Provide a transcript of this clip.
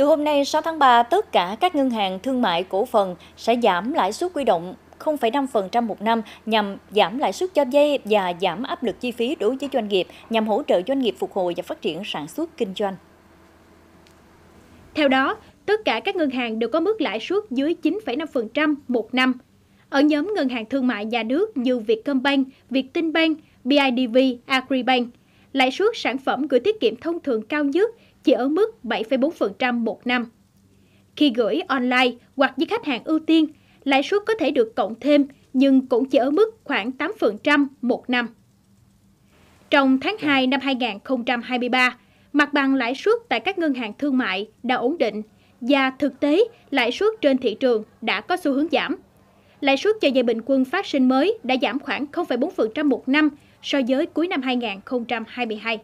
Từ hôm nay 6 tháng 3, tất cả các ngân hàng thương mại cổ phần sẽ giảm lãi suất quy động 0,5% một năm nhằm giảm lãi suất cho vay và giảm áp lực chi phí đối với doanh nghiệp nhằm hỗ trợ doanh nghiệp phục hồi và phát triển sản xuất kinh doanh. Theo đó, tất cả các ngân hàng đều có mức lãi suất dưới 9,5% một năm. Ở nhóm ngân hàng thương mại nhà nước như Vietcombank, Vietinbank, BIDV, Agribank – lãi suất sản phẩm gửi tiết kiệm thông thường cao nhất chỉ ở mức 7,4% một năm. Khi gửi online hoặc với khách hàng ưu tiên, lãi suất có thể được cộng thêm nhưng cũng chỉ ở mức khoảng 8% một năm. Trong tháng 2 năm 2023, mặt bằng lãi suất tại các ngân hàng thương mại đã ổn định và thực tế lãi suất trên thị trường đã có xu hướng giảm lãi suất cho dây bình quân phát sinh mới đã giảm khoảng 0,4% một năm so với cuối năm 2022.